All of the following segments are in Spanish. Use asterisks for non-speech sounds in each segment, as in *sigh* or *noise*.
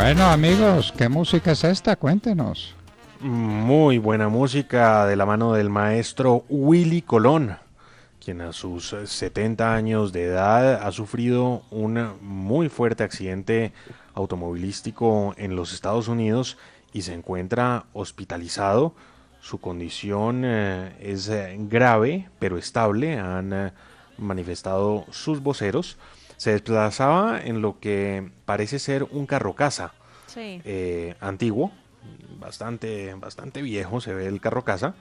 Bueno amigos, ¿qué música es esta? Cuéntenos. Muy buena música de la mano del maestro Willy Colón, quien a sus 70 años de edad ha sufrido un muy fuerte accidente automovilístico en los Estados Unidos y se encuentra hospitalizado. Su condición eh, es eh, grave pero estable, han eh, manifestado sus voceros se desplazaba en lo que parece ser un carrocasa eh, antiguo, bastante, bastante viejo se ve el carrocasa,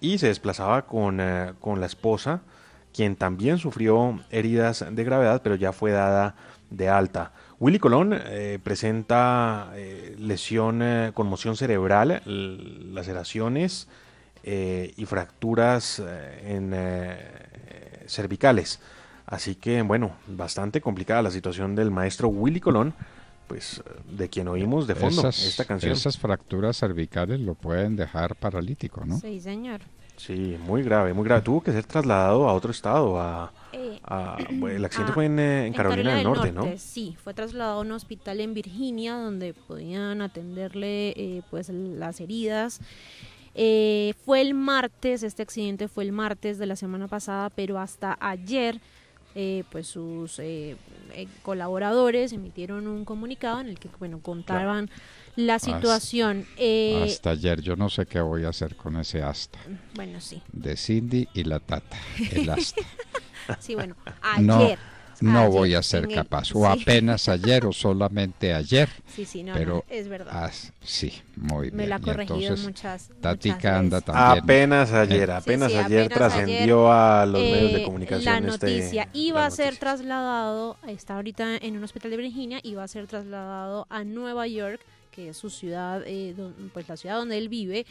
y se desplazaba eh, con, la esposa, quien también sufrió heridas de gravedad, pero ya fue dada de alta. Willy Colón eh, presenta lesión, conmoción cerebral, laceraciones y fracturas en cervicales. Así que bueno, bastante complicada la situación del maestro Willy Colón, pues de quien oímos de fondo esta canción. Esas fracturas cervicales lo pueden dejar paralítico, ¿no? Sí, señor. Sí, muy grave, muy grave. Tuvo que ser trasladado a otro estado, a... Eh, el accidente fue en, eh, Carolina del Norte, ¿no? Sí, fue trasladado a un hospital en Virginia donde podían atenderle eh, pues las heridas. fue el martes, este accidente fue el martes de la semana pasada, pero hasta ayer eh, pues sus eh, eh, colaboradores emitieron un comunicado en el que bueno contaban la situación. Hasta, ayer yo no sé qué voy a hacer con ese hasta. Bueno, sí. De Cindy y la tata, el hasta. *laughs* sí, bueno, ayer no ah, voy a ser capaz. o apenas ayer o solamente ayer. Sí, sí, no, pero, es verdad. sí, muy bien. Me la ha corregido muchas, Apenas eh, ayer, apenas ayer trascendió a los medios de eh, comunicación. Este, la noticia iba a ser trasladado, está ahorita en un hospital de Virginia, iba a ser trasladado a Nueva York que es su ciudad, eh, pues la ciudad donde él vive,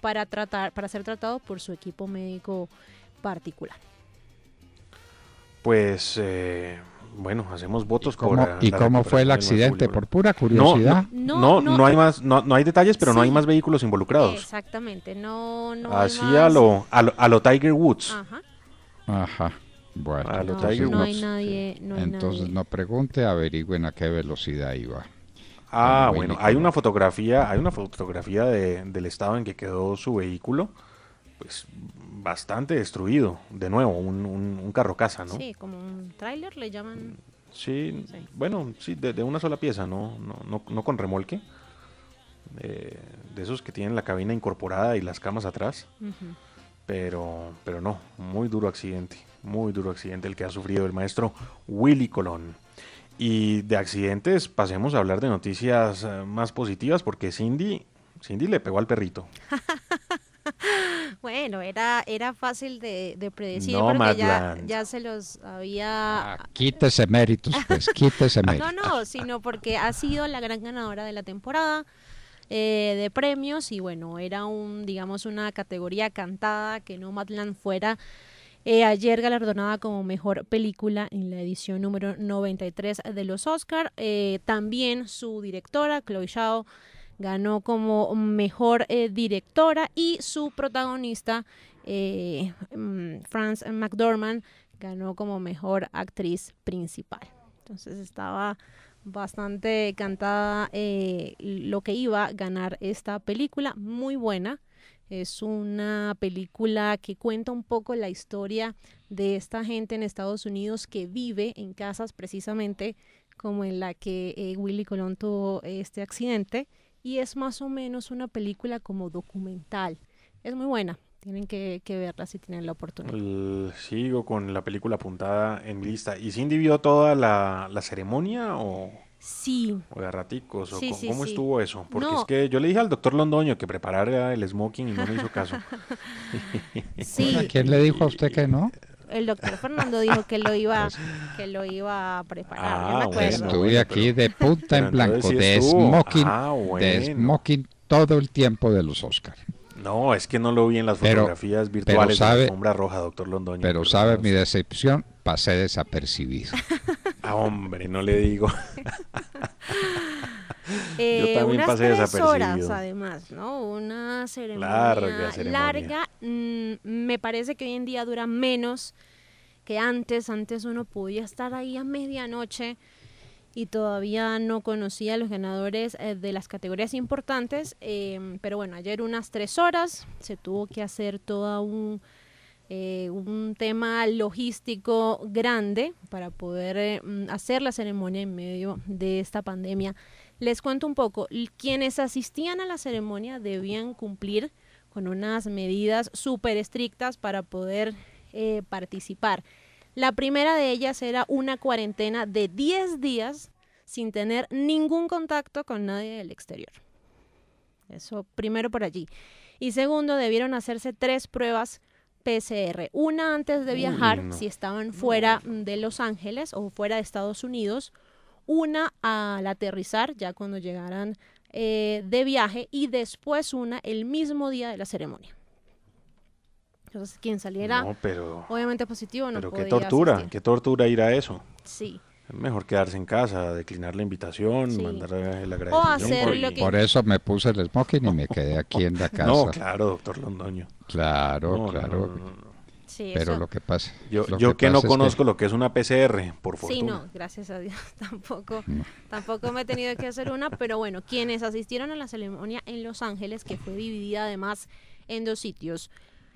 para tratar, para ser tratado por su equipo médico particular pues eh, bueno, hacemos votos ¿Y ¿Y cómo fue el accidente? Por pura curiosidad. No, no, hay más, no, no hay detalles, pero no hay más vehículos involucrados. Exactamente, no, Así A, lo, a, lo, Tiger Woods. Ajá. Ajá. Bueno, a lo Tiger Woods. Hay nadie, no entonces no pregunte, averigüen a qué velocidad iba. Ah, bueno, hay una fotografía, hay una fotografía del estado en que quedó su vehículo pues bastante destruido, de nuevo, un, un, carro ¿no? Sí, como un trailer le llaman. Sí, bueno, sí, de, una sola pieza, no, no, no, con remolque. Eh, de esos que tienen la cabina incorporada y las camas atrás. Pero, pero no, muy duro accidente, muy duro accidente el que ha sufrido el maestro Willy Colón. Y de accidentes pasemos a hablar de noticias eh, más positivas porque Cindy, Cindy le pegó al perrito. *laughs* Bueno, era, era fácil de, predecir porque ya, se los había... Ah, quítese méritos, pues *laughs* quítese méritos. no, no, sino porque ha sido la gran ganadora de la temporada. Eh, de premios y bueno, era un, digamos, una categoría cantada que no Madland fuera eh, ayer galardonada como mejor película en la edición número 93 de los Oscar. Eh, también su directora, Chloe Zhao, ganó como mejor eh, directora y su protagonista, eh, mm, Franz McDormand, ganó como mejor actriz principal. Entonces estaba bastante cantada eh, lo que iba a ganar esta película, muy buena. Es una película que cuenta un poco la historia de esta gente en Estados Unidos que vive en casas precisamente como en la que eh, Willy Colón tuvo este accidente y es más o menos una película como documental. Es muy buena, tienen que, verla si tienen la oportunidad. Pues, sigo con la película apuntada en lista. ¿Y Cindy vio toda la, la ceremonia o...? Sí. O de raticos, o cómo, estuvo eso. Porque es que yo le dije al doctor Londoño que preparara el smoking y no me hizo caso. *laughs* ¿Quién le dijo a usted que no? *laughs* el doctor Fernando dijo que lo iba ah, que lo iba a preparar. Ah, estuve aquí de punta en blanco, de ah, smoking, de smoking todo el tiempo de los Oscars. No, es que no lo vi en las fotografías virtuales sabe, de la sombra roja, doctor Londoño. Pero sabe mi decepción, pasé desapercibido. ah, hombre, no le digo. *laughs* Eh, unas tres horas además, ¿no? Una ceremonia larga, mm, me parece que hoy en día dura menos que antes. Antes uno podía estar ahí a medianoche y todavía no conocía a los ganadores eh, de las categorías importantes. Eh, pero bueno, ayer unas tres horas se tuvo que hacer todo un, eh, un tema logístico grande para poder eh, mm, hacer la ceremonia en medio de esta pandemia les cuento un poco, quienes asistían a la ceremonia debían cumplir con unas medidas súper estrictas para poder eh, participar. La primera de ellas era una cuarentena de 10 días sin tener ningún contacto con nadie del exterior. Eso primero por allí. Y segundo, debieron hacerse tres pruebas PCR. Una antes de viajar, si estaban fuera de Los Ángeles o fuera de Estados Unidos, una al aterrizar, ya cuando llegaran eh, de viaje, y después una el mismo día de la ceremonia. Entonces, quien saliera pero, obviamente positivo no Pero qué tortura, qué tortura ir a eso. Sí. Es mejor quedarse en casa, declinar la invitación, mandar el agradecimiento. por, eso me puse el smoking y me quedé aquí en la *laughs* casa. No, claro, doctor Londoño. Claro, claro pero lo que pasa. Yo, yo que, no conozco lo que es una PCR, por fortuna. Sí, no, gracias a Dios *laughs* tampoco, tampoco me he tenido que hacer una, pero bueno, quienes asistieron a la ceremonia en Los Ángeles, que fue dividida además en dos sitios.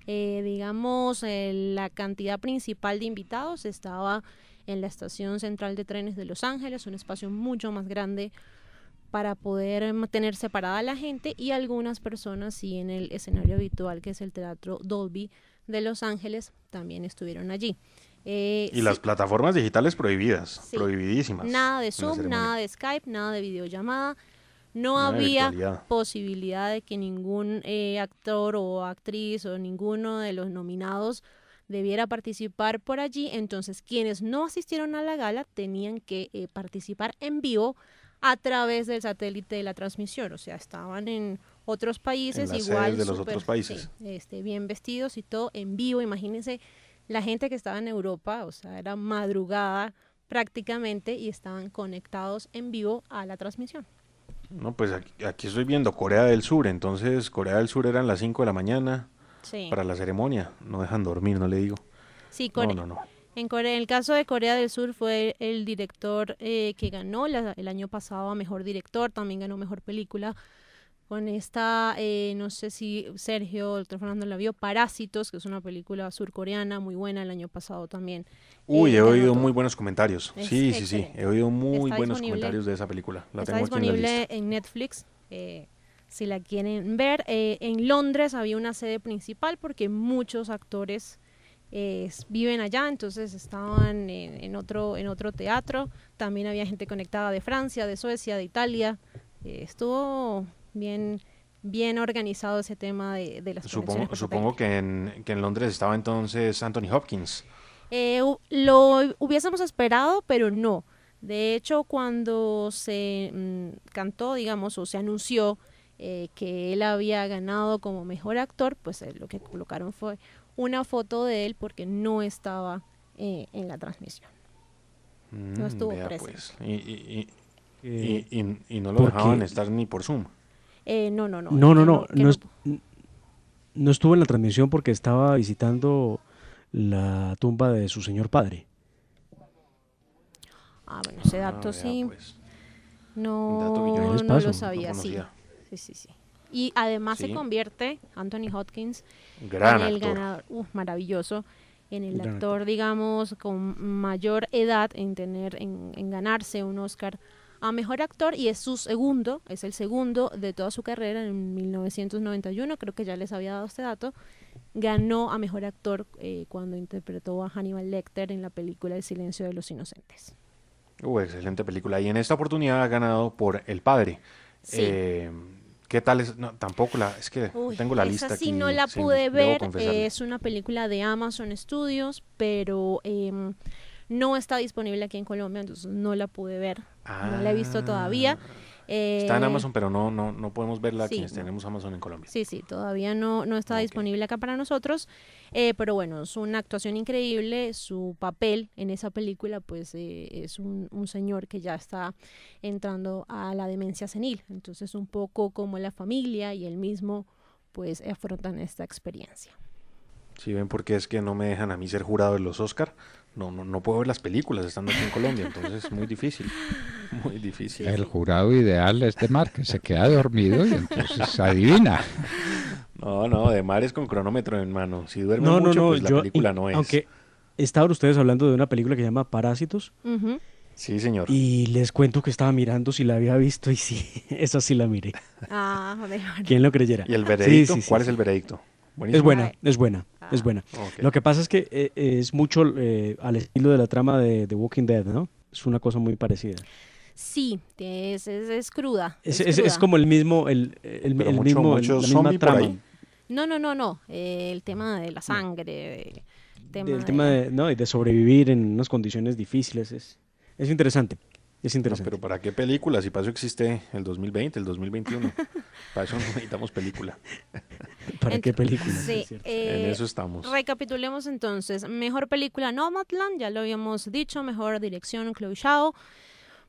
Eh, digamos, eh, la cantidad principal de invitados estaba en la estación central de trenes de Los Ángeles, un espacio mucho más grande para poder mantener separada a la gente y algunas personas sí en el escenario habitual que es el Teatro Dolby de Los Ángeles también estuvieron allí. Eh, y las plataformas digitales prohibidas, prohibidísimas. Nada de Zoom, nada de Skype, nada de videollamada. No había posibilidad de que ningún eh, actor o actriz o ninguno de los nominados debiera participar por allí. Entonces, quienes no asistieron a la gala tenían que eh, participar en vivo a través del satélite de la transmisión, o sea, estaban en otros países igual los otros países. Este, bien vestidos y todo en vivo, imagínense la gente que estaba en Europa, o sea, era madrugada prácticamente y estaban conectados en vivo a la transmisión. No, pues aquí, estoy viendo Corea del Sur, entonces Corea del Sur eran las 5 de la mañana para la ceremonia, no dejan dormir, no le digo. Sí, Corea. no. En, el caso de Corea del Sur fue el director eh, que ganó el año pasado a Mejor Director, también ganó Mejor Película. Con esta, eh, no sé si Sergio, doctor Fernando la vio, Parásitos, que es una película surcoreana muy buena el año pasado también. Uy, eh, he oído muy buenos comentarios. sí, sí, sí, he oído muy buenos comentarios de esa película. La está disponible en, Netflix si la quieren ver. en Londres había una sede principal porque muchos actores viven allá, entonces estaban en, otro, en otro teatro. También había gente conectada de Francia, de Suecia, de Italia. Eh, estuvo bien, bien organizado ese tema de, las Supongo, supongo que en, Londres estaba entonces Anthony Hopkins. Eh, lo hubiésemos esperado, pero no. De hecho, cuando se mm, cantó, digamos, o se anunció eh, que él había ganado como mejor actor, pues eh, lo que colocaron fue una foto de él porque no estaba eh, en la transmisión. Mm, no estuvo presente. Pues, y, y, y, no lo dejaban estar ni por Zoom. Eh, no, no, no. No, no, no. No, no, no estuvo en la transmisión porque estaba visitando la tumba de su señor padre. Ah, bueno, ese ah, dato sí. Pues. No, no lo sabía, no sí. Sí, sí, sí. Y además se convierte Anthony Hopkins en el ganador, maravilloso, en el actor, digamos, con mayor edad en tener, en, ganarse un Oscar a mejor actor y es su segundo, es el segundo de toda su carrera en 1991, creo que ya les había dado este dato. Ganó a mejor actor eh, cuando interpretó a Hannibal Lecter en la película El silencio de los inocentes. Uh, excelente película. Y en esta oportunidad ha ganado por El Padre. Sí. Eh, ¿Qué tal es? No, tampoco la, es que tengo la lista. sí no la pude ver, es una película de Amazon Studios, pero em, no está disponible aquí en Colombia, entonces no la pude ver, no la he visto todavía está en eh, Amazon, pero no, no, no podemos verla quienes tenemos Amazon en Colombia. Sí, sí, todavía no, está disponible acá para nosotros. Eh, pero bueno, es una actuación increíble. Su papel en esa película, pues, eh, es un, un, señor que ya está entrando a la demencia senil. Entonces, un poco como la familia y él mismo, pues, afrontan esta experiencia. Si ven porque es que no me dejan a mí ser jurado de los Oscar, no, no, no puedo ver las películas estando aquí en Colombia, entonces es muy difícil. Muy difícil. El jurado ideal es de Mar, que se queda dormido y entonces adivina. No, no, de Mar es con cronómetro en mano. Si duerme mucho, pues la película no es. Aunque estaban ustedes hablando de una película que se llama Parásitos. Sí, señor. Y les cuento que estaba mirando si la había visto y sí, *laughs* esa sí la miré. Ah, joder. ¿Quién lo creyera? ¿Y el veredicto? ¿Cuál es el veredicto? Es buena, es ah. buena, es buena. Lo que pasa es que eh, eh, es mucho eh, al estilo de la trama de, de, Walking Dead, ¿no? Es una cosa muy parecida. Sí, es, cruda. Es, como el mismo, el, mismo, misma trama. No, no, no, no. el tema de la sangre. El tema, de... no, y de sobrevivir en unas condiciones difíciles es, es interesante. Es interesante. pero ¿para qué películas? Si para eso existe el 2020, el 2021. para eso necesitamos película. *laughs* ¿Para qué película? Sí, eh, en eso estamos. Recapitulemos entonces. Mejor película Nomadland, ya lo habíamos dicho. Mejor dirección Chloe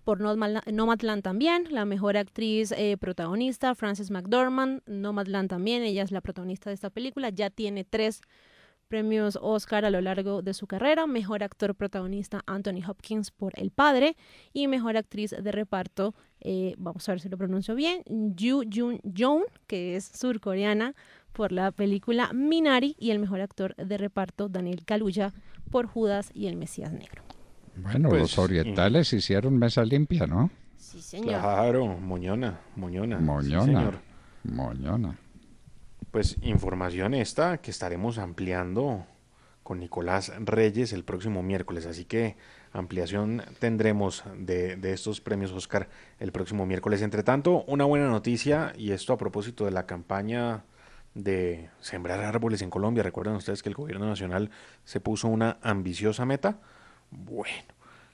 por Nomadland también, la mejor actriz eh, protagonista, Frances McDormand, Nomadland también, ella es la protagonista de esta película, ya tiene tres premios Oscar a lo largo de su carrera, mejor actor protagonista Anthony Hopkins por El Padre y mejor actriz de reparto, eh, vamos a ver si lo pronuncio bien, Yu Jun Jong, que es surcoreana por la película Minari y el mejor actor de reparto Daniel Kaluuya por Judas y el Mesías Negro. Bueno, pues, los orientales mm. hicieron mesa limpia, ¿no? Sí, señor. Claro, Moñona, Moñona. Moñona. señor. Moñona. Pues información esta que estaremos ampliando con Nicolás Reyes el próximo miércoles. Así que ampliación tendremos de, estos premios Oscar el próximo miércoles. Entre tanto, una buena noticia, y esto a propósito de la campaña de sembrar árboles en Colombia. Recuerden ustedes que el gobierno nacional se puso una ambiciosa meta. Bueno,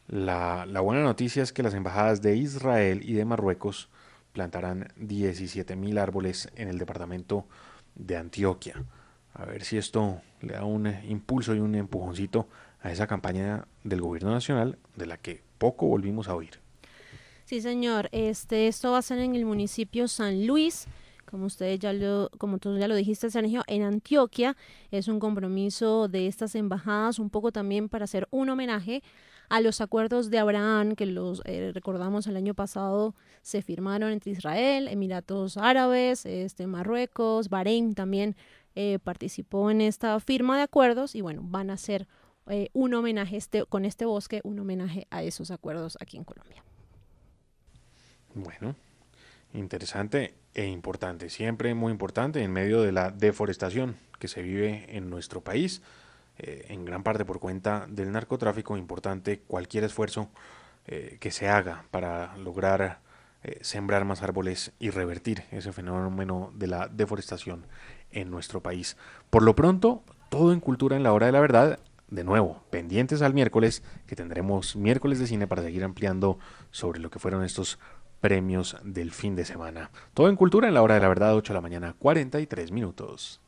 la, la buena noticia es que las embajadas de Israel y de Marruecos plantarán 17.000 árboles en el departamento de Antioquia. A ver si esto le da un eh, impulso y un empujoncito a esa campaña del gobierno nacional de la que poco volvimos a oír. Sí, señor. Este, esto va a ser en el municipio San Luis como ustedes ya lo, como tú ya lo dijiste, Sergio, en Antioquia es un compromiso de estas embajadas, un poco también para hacer un homenaje a los acuerdos de Abraham, que los eh, recordamos el año pasado, se firmaron entre Israel, Emiratos Árabes, este, Marruecos, Bahrein también eh, participó en esta firma de acuerdos y bueno, van a ser eh, un homenaje este, con este bosque, un homenaje a esos acuerdos aquí en Colombia. Bueno, interesante e importante, siempre muy importante en medio de la deforestación que se vive en nuestro país. Eh, en gran parte por cuenta del narcotráfico, importante cualquier esfuerzo eh, que se haga para lograr eh, sembrar más árboles y revertir ese fenómeno de la deforestación en nuestro país. Por lo pronto, todo en cultura en la hora de la verdad. De nuevo, pendientes al miércoles, que tendremos miércoles de cine para seguir ampliando sobre lo que fueron estos premios del fin de semana. Todo en cultura en la hora de la verdad, 8 de la mañana, 43 minutos.